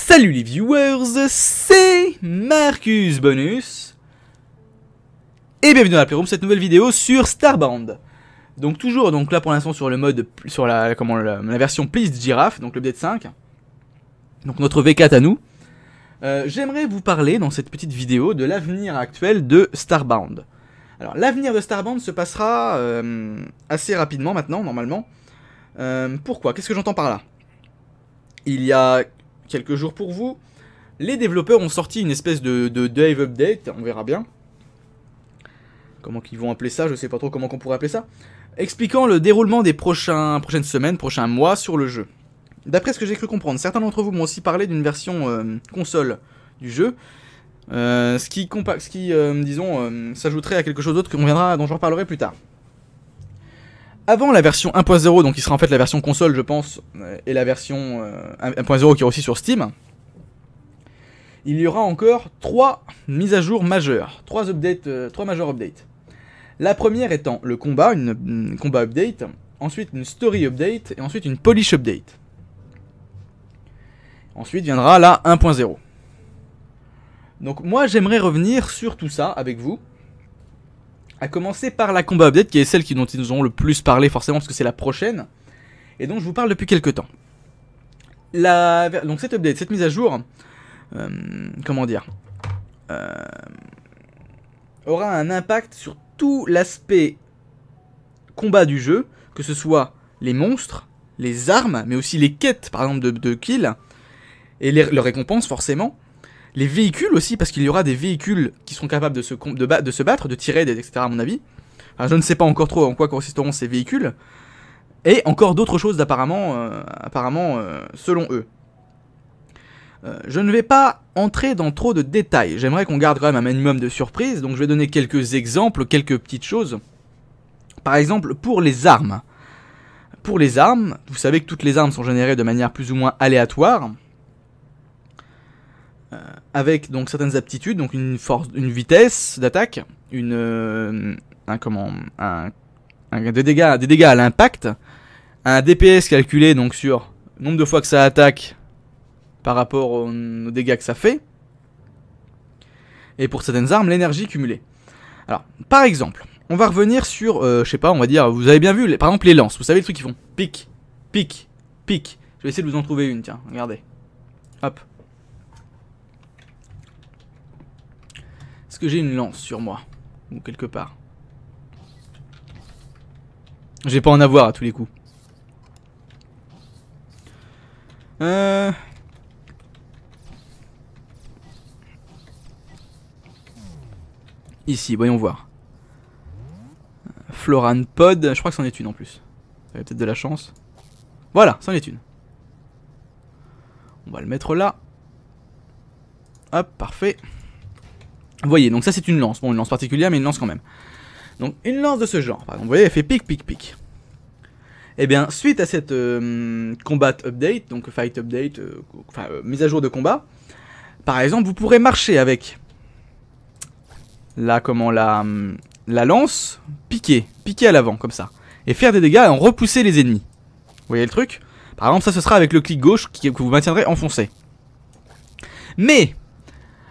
Salut les viewers, c'est Marcus Bonus et bienvenue dans la Playroom, cette nouvelle vidéo sur Starbound. Donc toujours, donc là pour l'instant sur le mode, sur la, comment, la, version Please Giraffe, donc le update 5, donc notre V4 à nous. Euh, j'aimerais vous parler dans cette petite vidéo de l'avenir actuel de Starbound. Alors l'avenir de Starbound se passera euh, assez rapidement maintenant, normalement. Euh, pourquoi Qu'est-ce que j'entends par là Il y a quelques jours pour vous. Les développeurs ont sorti une espèce de, Dive Update, on verra bien. Comment qu'ils vont appeler ça, je sais pas trop comment qu'on pourrait appeler ça. Expliquant le déroulement des prochains, prochaines semaines, prochains mois sur le jeu. D'après ce que j'ai cru comprendre, certains d'entre vous m'ont aussi parlé d'une version euh, console du jeu. Euh, ce qui, euh, disons, s'ajouterait à quelque chose d'autre dont je reparlerai plus tard avant la version 1.0, donc qui sera en fait la version console, je pense, euh, et la version 1.0 euh, qui est aussi sur Steam, il y aura encore trois mises à jour majeures, trois updates, euh, trois majeures updates. La première étant le combat, une, combat update, ensuite une story update et ensuite une polish update. Ensuite viendra la 1.0. Donc moi j'aimerais revenir sur tout ça avec vous à commencer par la combat update, qui est celle dont ils nous ont le plus parlé forcément, parce que c'est la prochaine, et dont je vous parle depuis quelques temps. Donc cette update, cette mise à jour, euh, comment dire, euh, aura un impact sur tout l'aspect combat du jeu, que ce soit les monstres, les armes, mais aussi les quêtes, par exemple, de, de kill, et leurs récompenses, forcément, les véhicules aussi, parce qu'il y aura des véhicules qui seront capables de se, se battre, de tirer, etc. à mon avis. je ne sais pas encore trop en quoi consisteront ces véhicules. Et encore d'autres choses apparemment, euh, apparemment euh, selon eux. Euh, je ne vais pas entrer dans trop de détails, j'aimerais qu'on garde quand même un minimum de surprises, donc je vais donner quelques exemples, quelques petites choses. Par exemple, pour les armes. Pour les armes, vous savez que toutes les armes sont générées de manière plus ou moins aléatoire, euh, avec donc certaines aptitudes, donc une force, une vitesse d'attaque, une euh, un comment un, des dégâts, des dégâts à l'impact, un DPS calculé donc sur nombre de fois que ça attaque par rapport aux, dégâts que ça fait, et pour certaines armes l'énergie cumulée. Alors par exemple, on va revenir sur, euh, je sais pas, on va dire, vous avez bien vu, les, par exemple les lances, vous savez le truc qu'ils font, pic, pic, pic. Je vais essayer de vous en trouver une, tiens, regardez. Hop. Est-ce que j'ai une lance sur moi Ou quelque part Je vais pas en avoir à tous les coups. Euh. Ici, voyons voir. Floran Pod, je crois que c'en est une en plus. peut-être de la chance. Voilà, c'en est une. On va le mettre là. Hop, parfait. Vous voyez, donc ça c'est une lance. Bon, une lance particulière, mais une lance quand même. Donc une lance de ce genre, vous voyez, elle fait pic, pic, pic. Et eh bien, suite à cette euh, combat update, donc fight update, euh, enfin euh, mise à jour de combat, par exemple, vous pourrez marcher avec la, comment, la, hum, la lance, piquer, piquer à l'avant, comme ça, et faire des dégâts et en repousser les ennemis. Vous voyez le truc Par exemple, ça ce sera avec le clic gauche que vous maintiendrez enfoncé. Mais,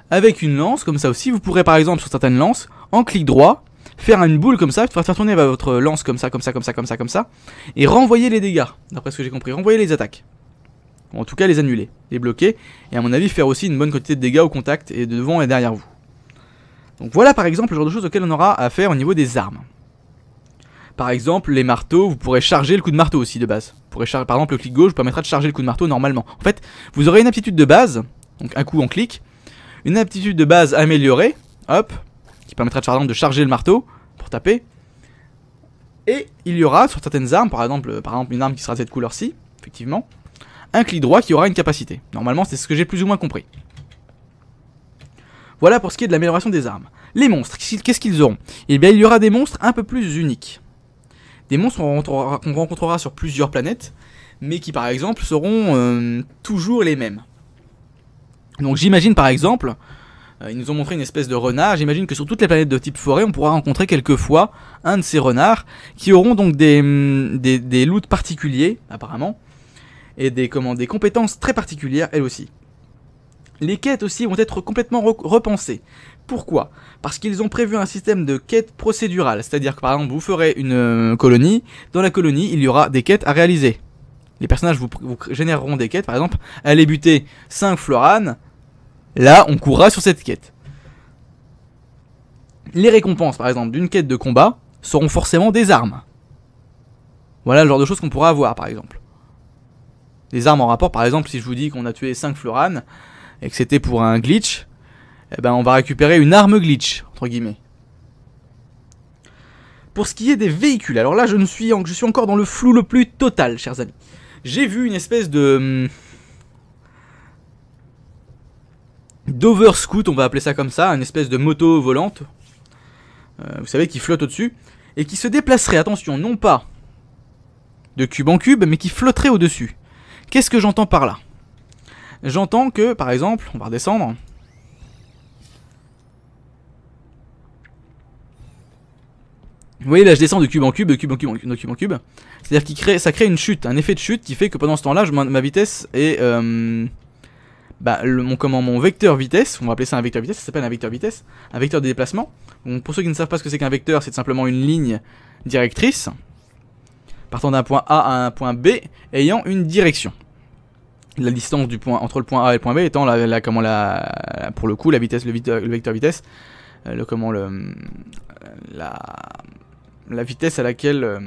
avec une lance, comme ça aussi. Vous pourrez par exemple sur certaines lances, en clic droit, faire une boule comme ça, faire tourner votre lance comme ça, comme ça, comme ça, comme ça, comme ça, et renvoyer les dégâts, d'après ce que j'ai compris, renvoyer les attaques. en tout cas les annuler, les bloquer, et à mon avis faire aussi une bonne quantité de dégâts au contact, et devant et derrière vous. Donc voilà par exemple le genre de choses auxquelles on aura à faire au niveau des armes. Par exemple, les marteaux, vous pourrez charger le coup de marteau aussi de base. par exemple, le clic gauche vous permettra de charger le coup de marteau normalement. En fait, vous aurez une aptitude de base, donc un coup en clic, une aptitude de base améliorée, hop, qui permettra par exemple de charger le marteau pour taper. Et il y aura sur certaines armes, par exemple, par exemple une arme qui sera de cette couleur-ci, effectivement, un clic droit qui aura une capacité. Normalement, c'est ce que j'ai plus ou moins compris. Voilà pour ce qui est de l'amélioration des armes. Les monstres, qu'est-ce qu'ils auront Eh bien, il y aura des monstres un peu plus uniques. Des monstres qu'on rencontrera, sur plusieurs planètes, mais qui par exemple seront euh, toujours les mêmes. Donc j'imagine par exemple, euh, ils nous ont montré une espèce de renard, j'imagine que sur toutes les planètes de type forêt, on pourra rencontrer quelquefois un de ces renards qui auront donc des, hum, des, loots particuliers, apparemment, et des, comment, des compétences très particulières, elles aussi. Les quêtes aussi vont être complètement repensées. Pourquoi Parce qu'ils ont prévu un système de quêtes procédurales, c'est-à-dire que par exemple vous ferez une euh, colonie, dans la colonie il y aura des quêtes à réaliser. Les personnages vous, vous généreront des quêtes, par exemple, allez buter 5 floranes, Là, on courra sur cette quête. Les récompenses, par exemple, d'une quête de combat seront forcément des armes. Voilà le genre de choses qu'on pourra avoir, par exemple. Des armes en rapport, par exemple, si je vous dis qu'on a tué 5 Floran et que c'était pour un glitch, eh ben on va récupérer une arme glitch, entre guillemets. Pour ce qui est des véhicules, alors là je, ne suis, je suis encore dans le flou le plus total, chers amis. J'ai vu une espèce de... Hum, Dover Scoot, on va appeler ça comme ça, une espèce de moto volante, euh, vous savez, qui flotte au-dessus, et qui se déplacerait, attention, non pas de cube en cube, mais qui flotterait au-dessus. Qu'est-ce que j'entends par là J'entends que, par exemple, on va redescendre. Vous voyez, là, je descends de cube en cube, de cube en cube, de cube en cube. C'est-à-dire que crée, ça crée une chute, un effet de chute qui fait que pendant ce temps-là, ma vitesse est... Euh, bah, mon, comment, mon vecteur vitesse, on va appeler ça un vecteur vitesse, ça s'appelle un vecteur vitesse, un vecteur de déplacement. pour ceux qui ne savent pas ce que c'est qu'un vecteur, c'est simplement une ligne directrice, partant d'un point A à un point B, ayant une direction. La distance du point, entre le point A et le point B étant, la, comment, la, pour le coup, la vitesse, le, vecteur, vitesse, euh, le, comment, le, la, la vitesse à laquelle, euh,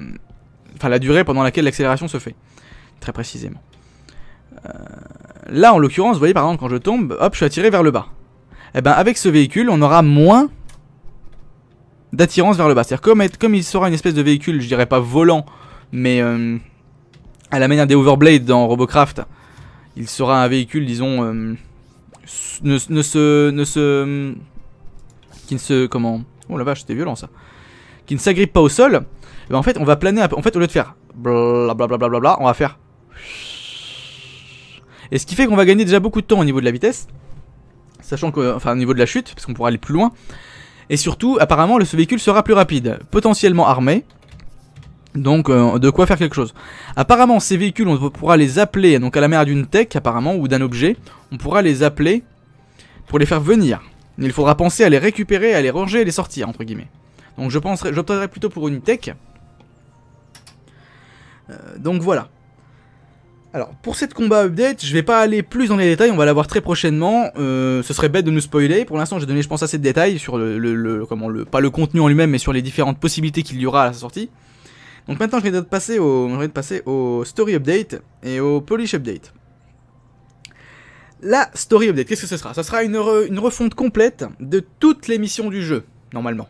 enfin la durée pendant laquelle l'accélération se fait, très précisément. Euh, Là, en l'occurrence, vous voyez par exemple, quand je tombe, hop, je suis attiré vers le bas. Et eh ben, avec ce véhicule, on aura moins d'attirance vers le bas. C'est-à-dire, comme, il sera une espèce de véhicule, je dirais pas volant, mais euh, à la manière des Overblades dans Robocraft, il sera un véhicule, disons, euh, ne, se, ne se. qui ne se. comment. Oh la vache, c'était violent ça. Qui ne s'agrippe pas au sol. Et eh ben, en fait, on va planer un peu. En fait, au lieu de faire blablabla, on va faire et ce qui fait qu'on va gagner déjà beaucoup de temps au niveau de la vitesse. Sachant que, enfin au niveau de la chute, parce qu'on pourra aller plus loin. Et surtout, apparemment, le, ce véhicule sera plus rapide, potentiellement armé. Donc euh, de quoi faire quelque chose. Apparemment ces véhicules on pourra les appeler donc à la mer d'une tech apparemment ou d'un objet, on pourra les appeler pour les faire venir. il faudra penser à les récupérer, à les ranger et les sortir entre guillemets. Donc je pense... j'opterai plutôt pour une tech. Euh, donc voilà. Alors, pour cette combat update, je vais pas aller plus dans les détails, on va la voir très prochainement. Euh, ce serait bête de nous spoiler. Pour l'instant, j'ai donné, je pense, assez de détails sur le, comment, le pas le contenu en lui-même, mais sur les différentes possibilités qu'il y aura à sa sortie. Donc maintenant, je vais passer au, passer au story update et au polish update. La story update, qu'est-ce que ce sera Ce sera une refonte complète de toutes les missions du jeu, normalement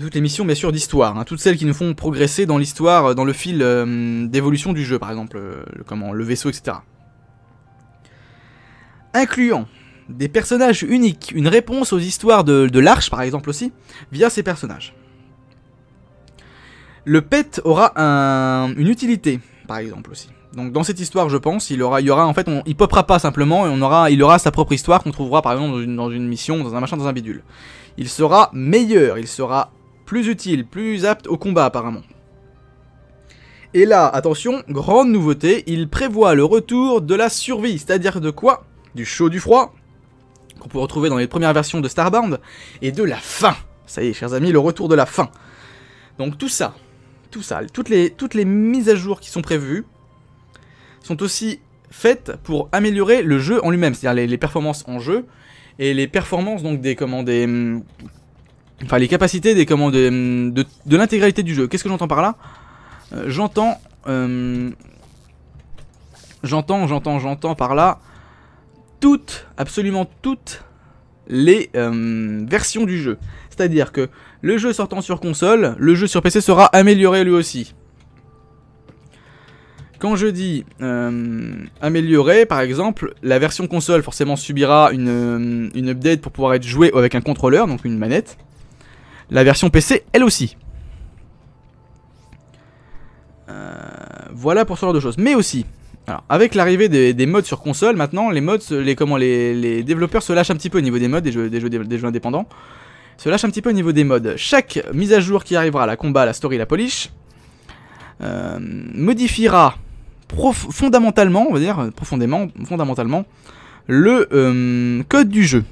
toutes les missions bien sûr d'histoire, hein, toutes celles qui nous font progresser dans l'histoire, euh, dans le fil euh, d'évolution du jeu par exemple, euh, le, comment, le vaisseau, etc. Incluant des personnages uniques, une réponse aux histoires de, l'Arche par exemple aussi, via ces personnages. Le pet aura une utilité par exemple aussi. Donc dans cette histoire je pense, il aura, il y aura en fait, on, il popera pas simplement, et on aura, il aura sa propre histoire qu'on trouvera par exemple dans une, dans une mission, dans un machin, dans un bidule il sera meilleur, il sera plus utile, plus apte au combat apparemment. Et là, attention, grande nouveauté, il prévoit le retour de la survie, c'est-à-dire de quoi Du chaud, du froid, qu'on peut retrouver dans les premières versions de Starbound, et de la faim. Ça y est, chers amis, le retour de la faim. Donc tout ça, tout ça, toutes les, toutes les mises à jour qui sont prévues sont aussi faites pour améliorer le jeu en lui-même, c'est-à-dire les, performances en jeu et les performances donc des commandes. des Enfin, les capacités des commandes euh, de, l'intégralité du jeu. Qu'est-ce que j'entends par là euh, J'entends... Euh, j'entends, j'entends, j'entends par là... Toutes, absolument toutes les versions du jeu. C'est-à-dire que le jeu sortant sur console, le jeu sur PC sera amélioré lui aussi. Quand je dis amélioré, améliorer, par exemple, la version console forcément subira une, une, update pour pouvoir être jouée avec un contrôleur, donc une manette la version PC elle aussi. Euh, voilà pour ce genre de choses. Mais aussi, avec l'arrivée des, mods modes sur console, maintenant, les modes, euh, les, comment, les, développeurs se lâchent un petit peu au niveau des modes des jeux, des jeux, indépendants. Se lâchent un petit peu au niveau des modes. Chaque mise à jour qui arrivera, la combat, la story, la polish, euh, modifiera fondamentalement, on va dire, profondément, fondamentalement, le code du jeu.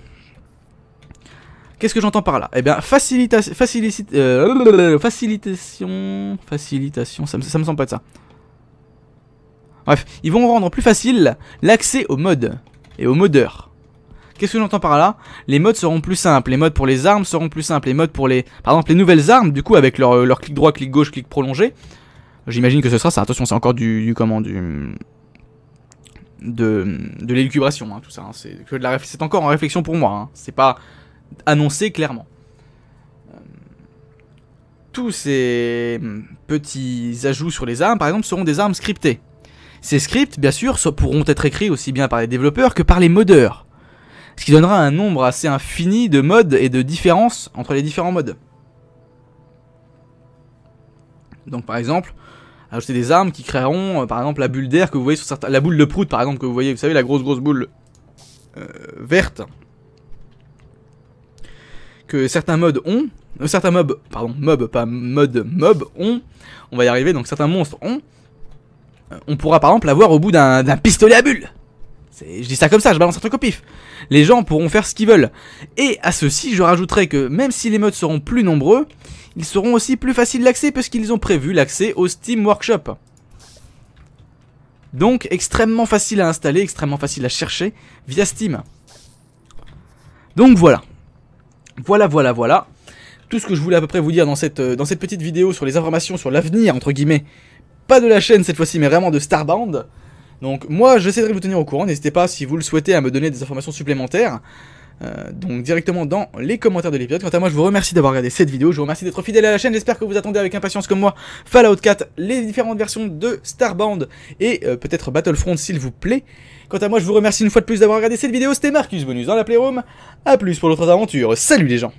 Qu'est-ce que j'entends par là Eh bien, facilitation, facilita euh, facilitation... Facilitation, ça me, ça me semble pas de ça. Bref, ils vont rendre plus facile l'accès aux modes et aux modeurs. Qu'est-ce que j'entends par là Les modes seront plus simples, les modes pour les armes seront plus simples, les modes pour les... Par exemple, les nouvelles armes, du coup, avec leur, clic droit, clic gauche, clic prolongé. J'imagine que ce sera ça, attention, c'est encore du, comment Du... De, de l'élucubration, hein, tout ça. Hein. C'est encore en réflexion pour moi. Hein. C'est pas annoncé clairement. Euh, tous ces hum, petits ajouts sur les armes, par exemple, seront des armes scriptées. Ces scripts, bien sûr, pourront être écrits aussi bien par les développeurs que par les modeurs. Ce qui donnera un nombre assez infini de modes et de différences entre les différents modes. Donc par exemple, ajouter des armes qui créeront euh, par exemple la bulle d'air que vous voyez sur certains... La boule de prout par exemple que vous voyez, vous savez la grosse grosse boule euh, verte certains modes ont, euh, certains mobs, pardon, mobs, pas mode, mob ont, on va y arriver, donc certains monstres ont, euh, on pourra par exemple avoir au bout d'un pistolet à bulles. Je dis ça comme ça, je balance un truc au pif. Les gens pourront faire ce qu'ils veulent. Et à ceci, je rajouterai que même si les modes seront plus nombreux, ils seront aussi plus faciles d'accès puisqu'ils ont prévu l'accès au Steam Workshop. Donc extrêmement facile à installer, extrêmement facile à chercher via Steam. Donc voilà. Voilà, voilà, voilà. Tout ce que je voulais à peu près vous dire euh, dans cette, petite vidéo sur les informations sur l'avenir, entre guillemets, pas de la chaîne cette fois-ci, mais vraiment de Starbound. Donc moi, j'essaierai de vous tenir au courant. N'hésitez pas, si vous le souhaitez, à me donner des informations supplémentaires. Euh, donc directement dans les commentaires de l'épisode. Quant à moi, je vous remercie d'avoir regardé cette vidéo, je vous remercie d'être fidèle à la chaîne, j'espère que vous attendez avec impatience comme moi Fallout 4, les différentes versions de Starbound et euh, peut-être Battlefront s'il vous plaît. Quant à moi, je vous remercie une fois de plus d'avoir regardé cette vidéo, c'était Marcus Bonus dans la Playroom, à plus pour d'autres aventures, salut les gens